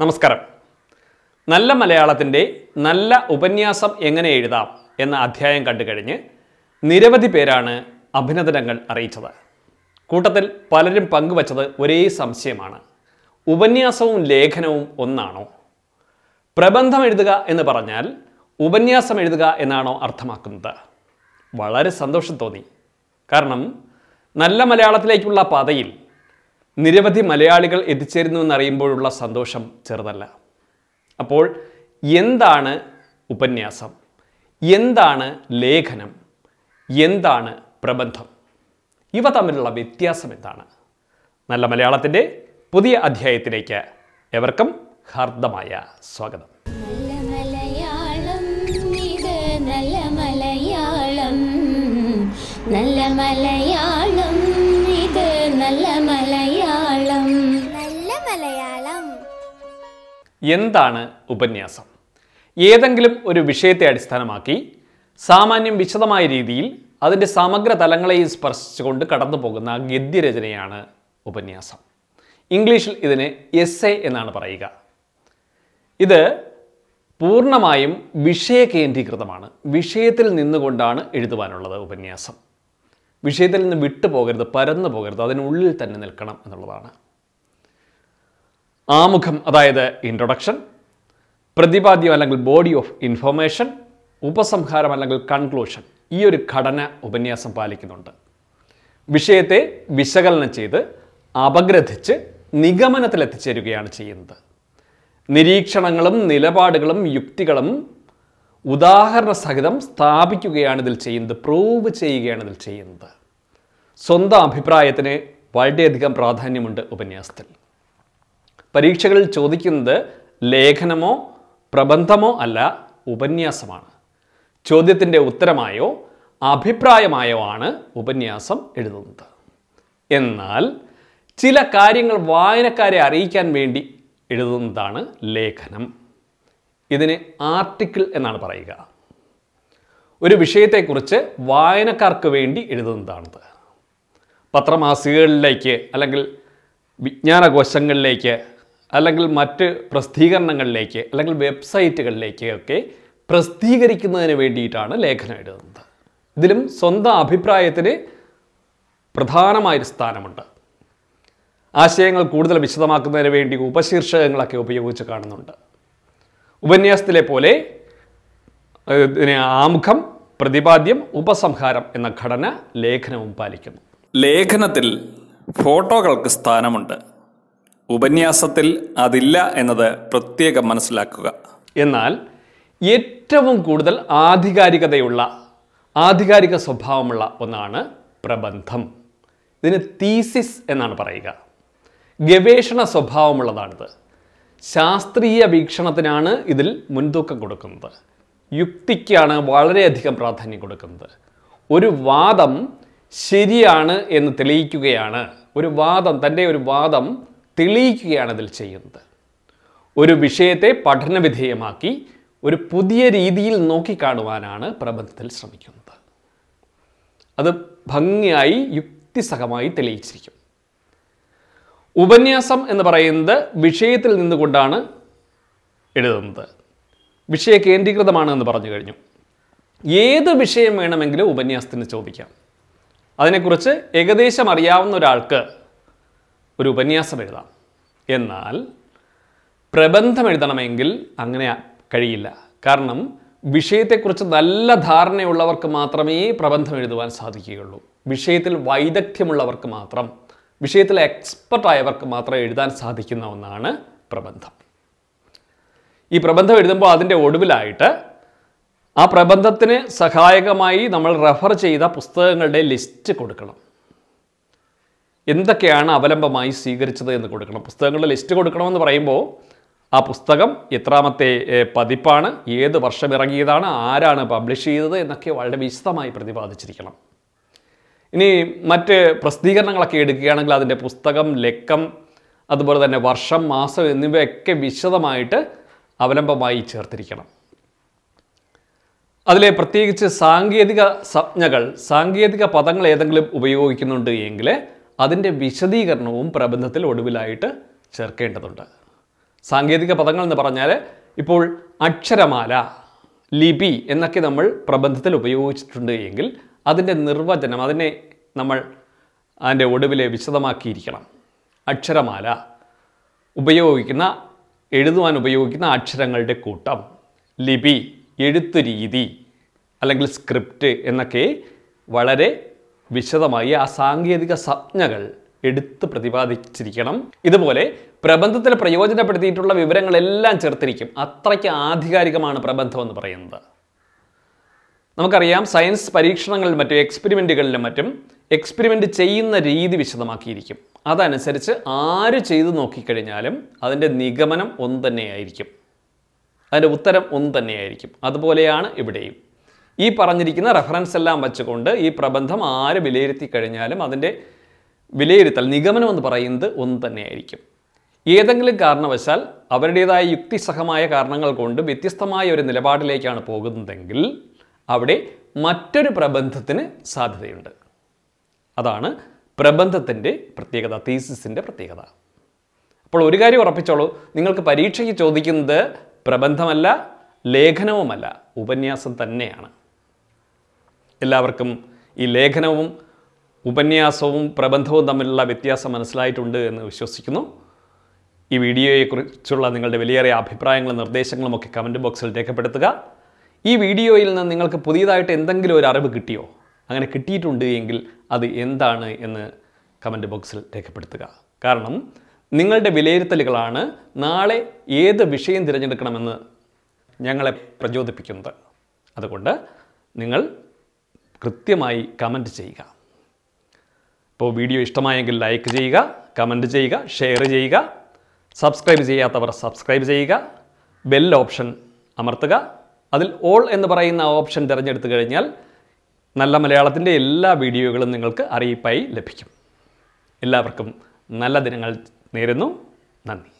നമസ്കാരം നല്ല മലയാളത്തിൻ്റെ നല്ല ഉപന്യാസം എങ്ങനെ എഴുതാം എന്ന അധ്യായം കണ്ടു കഴിഞ്ഞ് നിരവധി പേരാണ് അഭിനന്ദനങ്ങൾ അറിയിച്ചത് കൂട്ടത്തിൽ പലരും പങ്കുവച്ചത് ഒരേ സംശയമാണ് ഉപന്യാസവും ലേഖനവും ഒന്നാണോ പ്രബന്ധം എഴുതുക എന്ന് പറഞ്ഞാൽ ഉപന്യാസം എഴുതുക എന്നാണോ അർത്ഥമാക്കുന്നത് വളരെ സന്തോഷം തോന്നി കാരണം നല്ല മലയാളത്തിലേക്കുള്ള പാതയിൽ നിരവധി മലയാളികൾ എത്തിച്ചേരുന്നു എന്നറിയുമ്പോഴുള്ള സന്തോഷം ചെറുതല്ല അപ്പോൾ എന്താണ് ഉപന്യാസം എന്താണ് ലേഖനം എന്താണ് പ്രബന്ധം ഇവ തമ്മിലുള്ള വ്യത്യാസം എന്താണ് നല്ല മലയാളത്തിൻ്റെ പുതിയ അധ്യായത്തിലേക്ക് എവർക്കും ഹാർദമായ സ്വാഗതം നല്ല മലയാളം നല്ല മലയാളം എന്താണ് ഉപന്യാസം ഏതെങ്കിലും ഒരു വിഷയത്തെ അടിസ്ഥാനമാക്കി സാമാന്യം വിശദമായ രീതിയിൽ അതിൻ്റെ സമഗ്ര തലങ്ങളെയും സ്പർശിച്ചുകൊണ്ട് കടന്നു പോകുന്ന ഗദ്യരചനയാണ് ഉപന്യാസം ഇംഗ്ലീഷിൽ ഇതിന് എസ് എ എന്നാണ് പറയുക ഇത് പൂർണ്ണമായും വിഷയകേന്ദ്രീകൃതമാണ് വിഷയത്തിൽ നിന്നുകൊണ്ടാണ് എഴുതുവാനുള്ളത് ഉപന്യാസം വിഷയത്തിൽ നിന്ന് വിട്ടു പോകരുത് പരന്നു പോകരുത് അതിനുള്ളിൽ തന്നെ നിൽക്കണം എന്നുള്ളതാണ് ആമുഖം അതായത് ഇൻട്രൊഡക്ഷൻ പ്രതിപാദ്യം അല്ലെങ്കിൽ ബോഡി ഓഫ് ഇൻഫോർമേഷൻ ഉപസംഹാരം അല്ലെങ്കിൽ കൺക്ലൂഷൻ ഈ ഒരു ഘടന ഉപന്യാസം പാലിക്കുന്നുണ്ട് വിഷയത്തെ വിശകലനം ചെയ്ത് അപഗ്രഥിച്ച് നിഗമനത്തിലെത്തിച്ചേരുകയാണ് ചെയ്യുന്നത് നിരീക്ഷണങ്ങളും നിലപാടുകളും യുക്തികളും ഉദാഹരണ സഹിതം സ്ഥാപിക്കുകയാണ് ഇതിൽ ചെയ്യുന്നത് പ്രൂവ് ചെയ്യുകയാണ് ഇതിൽ ചെയ്യുന്നത് സ്വന്തം അഭിപ്രായത്തിന് വളരെയധികം പ്രാധാന്യമുണ്ട് ഉപന്യാസത്തിൽ പരീക്ഷകളിൽ ചോദിക്കുന്നത് ലേഖനമോ പ്രബന്ധമോ അല്ല ഉപന്യാസമാണ് ചോദ്യത്തിൻ്റെ ഉത്തരമായോ അഭിപ്രായമായോ ആണ് ഉപന്യാസം എഴുതുന്നത് എന്നാൽ ചില കാര്യങ്ങൾ വായനക്കാരെ അറിയിക്കാൻ വേണ്ടി എഴുതുന്നതാണ് ലേഖനം ഇതിന് ആർട്ടിക്കിൾ എന്നാണ് പറയുക ഒരു വിഷയത്തെക്കുറിച്ച് വായനക്കാർക്ക് വേണ്ടി എഴുതുന്നതാണത് പത്രമാസികകളിലേക്ക് അല്ലെങ്കിൽ വിജ്ഞാനകോശങ്ങളിലേക്ക് അല്ലെങ്കിൽ മറ്റ് പ്രസിദ്ധീകരണങ്ങളിലേക്ക് അല്ലെങ്കിൽ വെബ്സൈറ്റുകളിലേക്ക് ഒക്കെ പ്രസിദ്ധീകരിക്കുന്നതിന് വേണ്ടിയിട്ടാണ് ലേഖനം എഴുതുന്നത് ഇതിലും സ്വന്തം അഭിപ്രായത്തിന് പ്രധാനമായൊരു സ്ഥാനമുണ്ട് ആശയങ്ങൾ കൂടുതൽ വിശദമാക്കുന്നതിന് വേണ്ടി ഉപശീർഷകങ്ങളൊക്കെ ഉപയോഗിച്ച് കാണുന്നുണ്ട് ഉപന്യാസത്തിലെ പോലെ ആമുഖം പ്രതിപാദ്യം ഉപസംഹാരം എന്ന ഘടന ലേഖനവും പാലിക്കുന്നു ലേഖനത്തിൽ ഫോട്ടോകൾക്ക് സ്ഥാനമുണ്ട് ഉപന്യാസത്തിൽ അതില്ല എന്നത് പ്രത്യേകം മനസ്സിലാക്കുക എന്നാൽ ഏറ്റവും കൂടുതൽ ആധികാരികതയുള്ള ആധികാരിക സ്വഭാവമുള്ള ഒന്നാണ് പ്രബന്ധം ഇതിന് തീസിസ് എന്നാണ് പറയുക ഗവേഷണ സ്വഭാവമുള്ളതാണിത് ശാസ്ത്രീയ വീക്ഷണത്തിനാണ് ഇതിൽ മുൻതൂക്കം കൊടുക്കുന്നത് യുക്തിക്കാണ് വളരെയധികം പ്രാധാന്യം കൊടുക്കുന്നത് ഒരു വാദം ശരിയാണ് എന്ന് തെളിയിക്കുകയാണ് ഒരു വാദം തൻ്റെ ഒരു വാദം തെളിയിക്കുകയാണ് അതിൽ ചെയ്യുന്നത് ഒരു വിഷയത്തെ പഠനവിധേയമാക്കി ഒരു പുതിയ രീതിയിൽ നോക്കിക്കാണുവാനാണ് പ്രബന്ധത്തിൽ ശ്രമിക്കുന്നത് അത് ഭംഗിയായി യുക്തിസഹമായി തെളിയിച്ചിരിക്കും ഉപന്യാസം എന്ന് പറയുന്നത് വിഷയത്തിൽ നിന്നുകൊണ്ടാണ് എഴുതുന്നത് വിഷയ കേന്ദ്രീകൃതമാണ് എന്ന് പറഞ്ഞു കഴിഞ്ഞു ഏത് വിഷയം വേണമെങ്കിലും ഉപന്യാസത്തിന് ചോദിക്കാം അതിനെക്കുറിച്ച് ഏകദേശം അറിയാവുന്ന ഒരാൾക്ക് ഒരു ഉപന്യാസം എഴുതാം എന്നാൽ പ്രബന്ധം എഴുതണമെങ്കിൽ അങ്ങനെ കഴിയില്ല കാരണം വിഷയത്തെക്കുറിച്ച് നല്ല ധാരണയുള്ളവർക്ക് മാത്രമേ പ്രബന്ധം എഴുതുവാൻ സാധിക്കുകയുള്ളൂ വിഷയത്തിൽ വൈദഗ്ധ്യമുള്ളവർക്ക് മാത്രം വിഷയത്തിൽ എക്സ്പെർട്ടായവർക്ക് മാത്രം എഴുതാൻ സാധിക്കുന്ന ഒന്നാണ് പ്രബന്ധം ഈ പ്രബന്ധം എഴുതുമ്പോൾ അതിൻ്റെ ഒടുവിലായിട്ട് ആ പ്രബന്ധത്തിന് സഹായകമായി നമ്മൾ റെഫർ ചെയ്ത പുസ്തകങ്ങളുടെ ലിസ്റ്റ് കൊടുക്കണം എന്തൊക്കെയാണ് അവലംബമായി സ്വീകരിച്ചത് എന്ന് കൊടുക്കണം പുസ്തകങ്ങളുടെ ലിസ്റ്റ് കൊടുക്കണമെന്ന് പറയുമ്പോൾ ആ പുസ്തകം എത്രാമത്തെ പതിപ്പാണ് ഏത് വർഷം ഇറങ്ങിയതാണ് ആരാണ് പബ്ലിഷ് ചെയ്തത് എന്നൊക്കെ വളരെ വിശദമായി പ്രതിപാദിച്ചിരിക്കണം ഇനി മറ്റ് പ്രസിദ്ധീകരണങ്ങളൊക്കെ എടുക്കുകയാണെങ്കിൽ അതിൻ്റെ പുസ്തകം ലക്കം അതുപോലെ തന്നെ വർഷം മാസം എന്നിവയൊക്കെ വിശദമായിട്ട് അവലംബമായി ചേർത്തിരിക്കണം അതിലെ പ്രത്യേകിച്ച് സാങ്കേതിക സംജ്ഞകൾ സാങ്കേതിക പദങ്ങൾ ഏതെങ്കിലും ഉപയോഗിക്കുന്നുണ്ട് എങ്കിൽ അതിൻ്റെ വിശദീകരണവും പ്രബന്ധത്തിൽ ഒടുവിലായിട്ട് ചേർക്കേണ്ടതുണ്ട് സാങ്കേതിക പദങ്ങൾ എന്ന് പറഞ്ഞാൽ ഇപ്പോൾ അക്ഷരമാല ലിപി എന്നൊക്കെ നമ്മൾ പ്രബന്ധത്തിൽ ഉപയോഗിച്ചിട്ടുണ്ട് എങ്കിൽ അതിൻ്റെ നിർവചനം അതിനെ നമ്മൾ അതിൻ്റെ ഒടുവിലെ വിശദമാക്കിയിരിക്കണം അക്ഷരമാല ഉപയോഗിക്കുന്ന എഴുതുവാൻ ഉപയോഗിക്കുന്ന അക്ഷരങ്ങളുടെ കൂട്ടം ലിപി എഴുത്തു രീതി അല്ലെങ്കിൽ സ്ക്രിപ്റ്റ് എന്നൊക്കെ വളരെ വിശദമായി ആ സാങ്കേതിക സംജ്ഞകൾ എടുത്ത് പ്രതിപാദിച്ചിരിക്കണം ഇതുപോലെ പ്രബന്ധത്തിൽ പ്രയോജനപ്പെടുത്തിയിട്ടുള്ള വിവരങ്ങളെല്ലാം ചേർത്തിരിക്കും അത്രയ്ക്ക് ആധികാരികമാണ് പ്രബന്ധം എന്ന് പറയുന്നത് നമുക്കറിയാം സയൻസ് പരീക്ഷണങ്ങളിലും മറ്റും എക്സ്പെരിമെൻറ്റുകളിലും മറ്റും എക്സ്പെരിമെൻ്റ് ചെയ്യുന്ന രീതി വിശദമാക്കിയിരിക്കും അതനുസരിച്ച് ആര് ചെയ്തു നോക്കിക്കഴിഞ്ഞാലും അതിൻ്റെ നിഗമനം ഒന്ന് തന്നെയായിരിക്കും അതിൻ്റെ ഉത്തരം ഒന്ന് തന്നെയായിരിക്കും അതുപോലെയാണ് ഇവിടെയും ഈ പറഞ്ഞിരിക്കുന്ന റെഫറൻസ് എല്ലാം വെച്ചുകൊണ്ട് ഈ പ്രബന്ധം ആര് വിലയിരുത്തി കഴിഞ്ഞാലും അതിൻ്റെ വിലയിരുത്തൽ നിഗമനം എന്ന് പറയുന്നത് ഒന്ന് തന്നെയായിരിക്കും ഏതെങ്കിലും കാരണവശാൽ അവരുടേതായ യുക്തിസഹമായ കാരണങ്ങൾ കൊണ്ട് വ്യത്യസ്തമായ ഒരു നിലപാടിലേക്കാണ് പോകുന്നതെങ്കിൽ അവിടെ മറ്റൊരു പ്രബന്ധത്തിന് സാധ്യതയുണ്ട് അതാണ് പ്രബന്ധത്തിൻ്റെ പ്രത്യേകത തീസിസിൻ്റെ പ്രത്യേകത അപ്പോൾ ഒരു കാര്യം ഉറപ്പിച്ചോളൂ നിങ്ങൾക്ക് പരീക്ഷയ്ക്ക് ചോദിക്കുന്നത് പ്രബന്ധമല്ല ലേഖനവുമല്ല ഉപന്യാസം തന്നെയാണ് എല്ലാവർക്കും ഈ ലേഖനവും ഉപന്യാസവും പ്രബന്ധവും തമ്മിലുള്ള വ്യത്യാസം മനസ്സിലായിട്ടുണ്ട് എന്ന് വിശ്വസിക്കുന്നു ഈ വീഡിയോയെക്കുറിച്ചുള്ള നിങ്ങളുടെ വിലയേറിയ അഭിപ്രായങ്ങളും നിർദ്ദേശങ്ങളും ഒക്കെ കമൻറ്റ് ബോക്സിൽ രേഖപ്പെടുത്തുക ഈ വീഡിയോയിൽ നിന്ന് നിങ്ങൾക്ക് പുതിയതായിട്ട് എന്തെങ്കിലും ഒരു അറിവ് കിട്ടിയോ അങ്ങനെ കിട്ടിയിട്ടുണ്ട് എങ്കിൽ അത് എന്താണ് എന്ന് കമൻറ്റ് ബോക്സിൽ രേഖപ്പെടുത്തുക കാരണം നിങ്ങളുടെ വിലയിരുത്തലുകളാണ് നാളെ ഏത് വിഷയം തിരഞ്ഞെടുക്കണമെന്ന് ഞങ്ങളെ പ്രചോദിപ്പിക്കുന്നത് അതുകൊണ്ട് നിങ്ങൾ കൃത്യമായി കമൻറ്റ് ചെയ്യുക അപ്പോൾ വീഡിയോ ഇഷ്ടമായെങ്കിൽ ലൈക്ക് ചെയ്യുക കമൻറ്റ് ചെയ്യുക ഷെയർ ചെയ്യുക സബ്സ്ക്രൈബ് ചെയ്യാത്തവർ സബ്സ്ക്രൈബ് ചെയ്യുക ബെൽ ഓപ്ഷൻ അമർത്തുക അതിൽ ഓൾ എന്ന് പറയുന്ന ഓപ്ഷൻ തിരഞ്ഞെടുത്തു കഴിഞ്ഞാൽ നല്ല മലയാളത്തിൻ്റെ എല്ലാ വീഡിയോകളും നിങ്ങൾക്ക് അറിയിപ്പായി ലഭിക്കും എല്ലാവർക്കും നല്ല ദിനങ്ങൾ നേരുന്നു നന്ദി